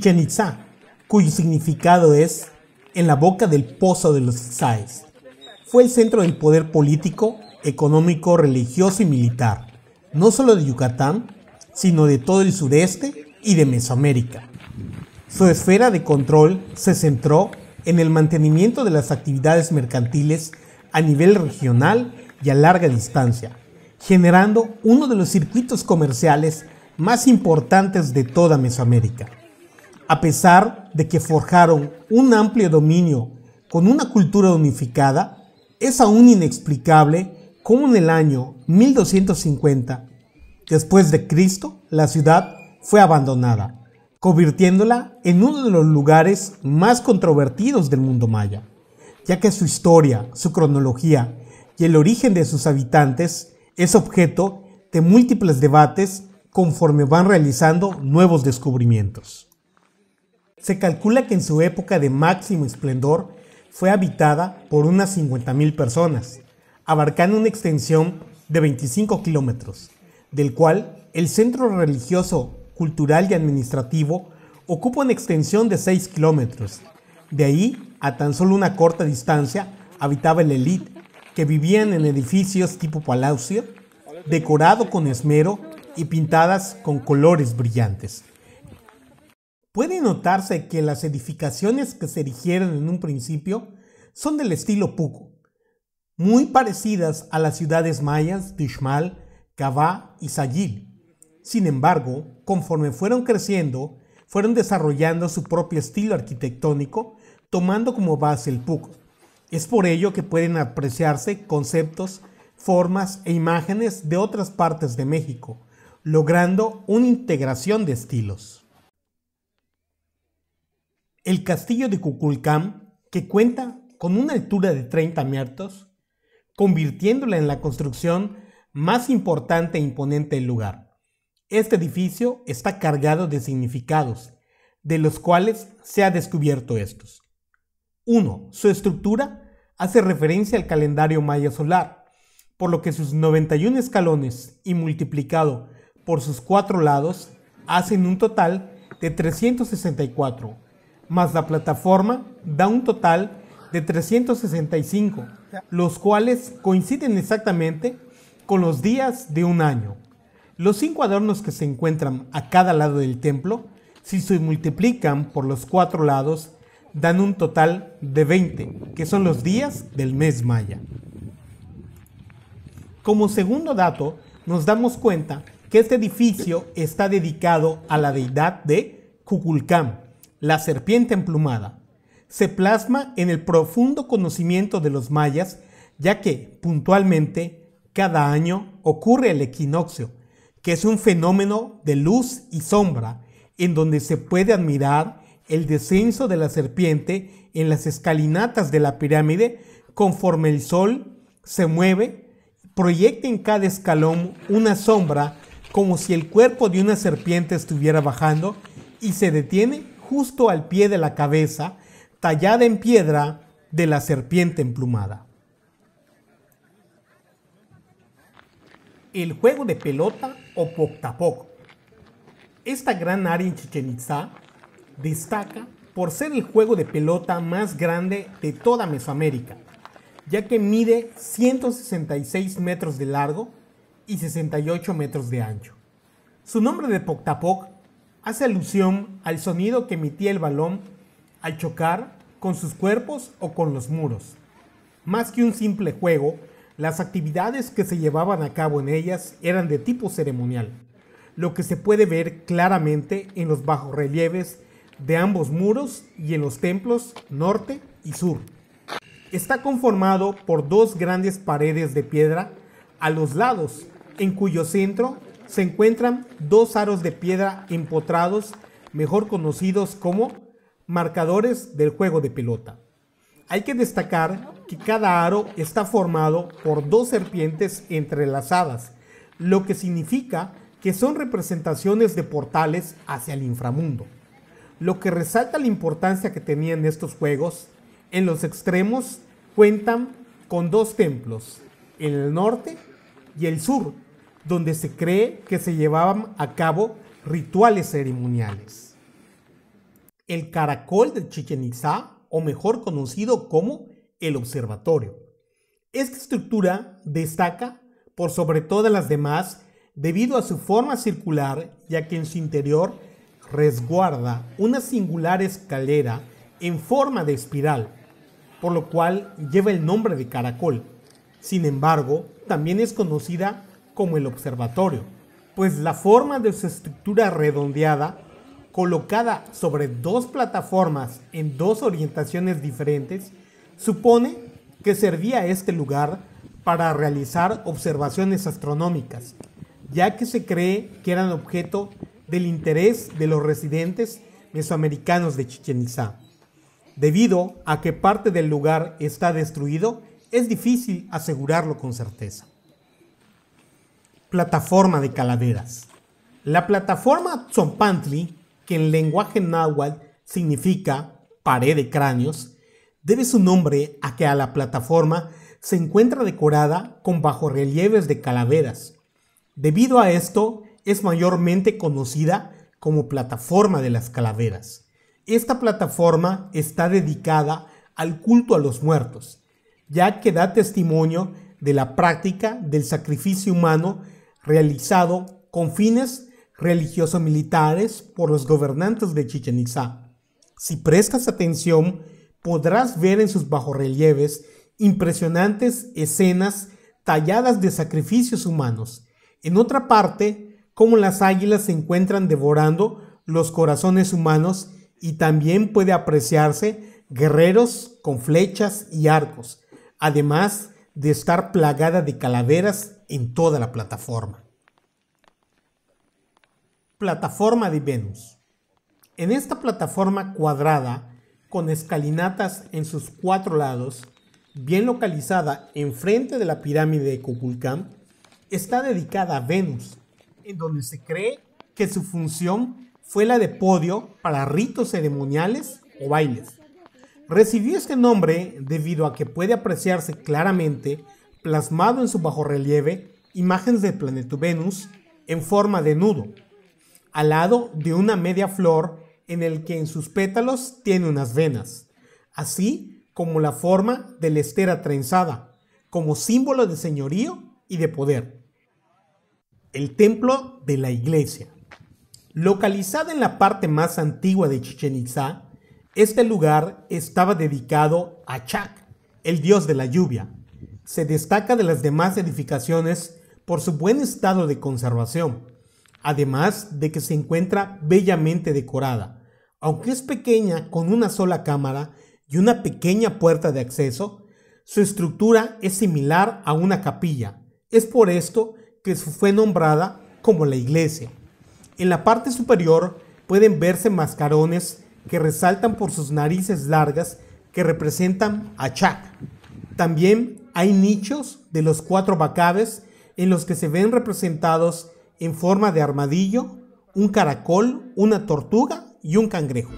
Chichen cuyo significado es en la boca del pozo de los Itzaes. Fue el centro del poder político, económico, religioso y militar, no solo de Yucatán, sino de todo el sureste y de Mesoamérica. Su esfera de control se centró en el mantenimiento de las actividades mercantiles a nivel regional y a larga distancia, generando uno de los circuitos comerciales más importantes de toda Mesoamérica. A pesar de que forjaron un amplio dominio con una cultura unificada, es aún inexplicable cómo en el año 1250 después de Cristo, la ciudad fue abandonada, convirtiéndola en uno de los lugares más controvertidos del mundo maya, ya que su historia, su cronología y el origen de sus habitantes es objeto de múltiples debates conforme van realizando nuevos descubrimientos. Se calcula que en su época de máximo esplendor fue habitada por unas 50.000 personas, abarcando una extensión de 25 kilómetros, del cual el centro religioso, cultural y administrativo ocupa una extensión de 6 kilómetros. De ahí, a tan solo una corta distancia, habitaba el elite, que vivían en edificios tipo palacio, decorado con esmero y pintadas con colores brillantes. Puede notarse que las edificaciones que se erigieron en un principio son del estilo puco, muy parecidas a las ciudades mayas de Ixmal, Cabá y Sayil. Sin embargo, conforme fueron creciendo, fueron desarrollando su propio estilo arquitectónico, tomando como base el puco. Es por ello que pueden apreciarse conceptos, formas e imágenes de otras partes de México, logrando una integración de estilos. El castillo de Cuculcán, que cuenta con una altura de 30 metros, convirtiéndola en la construcción más importante e imponente del lugar. Este edificio está cargado de significados, de los cuales se ha descubierto estos. 1. Su estructura hace referencia al calendario maya solar, por lo que sus 91 escalones y multiplicado por sus cuatro lados hacen un total de 364 más la plataforma da un total de 365, los cuales coinciden exactamente con los días de un año. Los cinco adornos que se encuentran a cada lado del templo, si se multiplican por los cuatro lados, dan un total de 20, que son los días del mes maya. Como segundo dato, nos damos cuenta que este edificio está dedicado a la deidad de Kukulcán, la serpiente emplumada, se plasma en el profundo conocimiento de los mayas, ya que, puntualmente, cada año ocurre el equinoccio, que es un fenómeno de luz y sombra, en donde se puede admirar el descenso de la serpiente en las escalinatas de la pirámide conforme el sol se mueve, proyecta en cada escalón una sombra como si el cuerpo de una serpiente estuviera bajando y se detiene justo al pie de la cabeza, tallada en piedra de la serpiente emplumada. El juego de pelota o Poctapoc. Esta gran área en Chichen Itza destaca por ser el juego de pelota más grande de toda Mesoamérica, ya que mide 166 metros de largo y 68 metros de ancho. Su nombre de Poctapoc hace alusión al sonido que emitía el balón al chocar con sus cuerpos o con los muros. Más que un simple juego, las actividades que se llevaban a cabo en ellas eran de tipo ceremonial, lo que se puede ver claramente en los bajorrelieves de ambos muros y en los templos norte y sur. Está conformado por dos grandes paredes de piedra a los lados, en cuyo centro se encuentran dos aros de piedra empotrados, mejor conocidos como marcadores del juego de pelota. Hay que destacar que cada aro está formado por dos serpientes entrelazadas, lo que significa que son representaciones de portales hacia el inframundo. Lo que resalta la importancia que tenían estos juegos, en los extremos cuentan con dos templos, en el norte y el sur, donde se cree que se llevaban a cabo rituales ceremoniales. El caracol de Chichen Itza, o mejor conocido como el observatorio. Esta estructura destaca por sobre todas las demás debido a su forma circular, ya que en su interior resguarda una singular escalera en forma de espiral, por lo cual lleva el nombre de caracol. Sin embargo, también es conocida como el observatorio, pues la forma de su estructura redondeada, colocada sobre dos plataformas en dos orientaciones diferentes, supone que servía este lugar para realizar observaciones astronómicas, ya que se cree que eran objeto del interés de los residentes mesoamericanos de Chichen Itza. Debido a que parte del lugar está destruido, es difícil asegurarlo con certeza plataforma de calaveras. La plataforma Tzompantli, que en lenguaje náhuatl significa pared de cráneos, debe su nombre a que a la plataforma se encuentra decorada con bajorrelieves de calaveras. Debido a esto, es mayormente conocida como plataforma de las calaveras. Esta plataforma está dedicada al culto a los muertos, ya que da testimonio de la práctica del sacrificio humano realizado con fines religioso-militares por los gobernantes de Chichen Itza. Si prestas atención, podrás ver en sus bajorrelieves impresionantes escenas talladas de sacrificios humanos. En otra parte, cómo las águilas se encuentran devorando los corazones humanos y también puede apreciarse guerreros con flechas y arcos, además de estar plagada de calaveras en toda la plataforma. Plataforma de Venus. En esta plataforma cuadrada, con escalinatas en sus cuatro lados, bien localizada enfrente de la pirámide de Copulcán, está dedicada a Venus, en donde se cree que su función fue la de podio para ritos ceremoniales o bailes. Recibió este nombre debido a que puede apreciarse claramente plasmado en su bajorrelieve imágenes del planeta Venus en forma de nudo, al lado de una media flor en el que en sus pétalos tiene unas venas, así como la forma de la estera trenzada, como símbolo de señorío y de poder. El templo de la iglesia. Localizada en la parte más antigua de Chichen Itza, este lugar estaba dedicado a Chac, el dios de la lluvia, se destaca de las demás edificaciones por su buen estado de conservación, además de que se encuentra bellamente decorada. Aunque es pequeña, con una sola cámara y una pequeña puerta de acceso, su estructura es similar a una capilla. Es por esto que fue nombrada como la iglesia. En la parte superior pueden verse mascarones que resaltan por sus narices largas que representan a Chac. También hay nichos de los cuatro bacabes en los que se ven representados en forma de armadillo, un caracol, una tortuga y un cangrejo.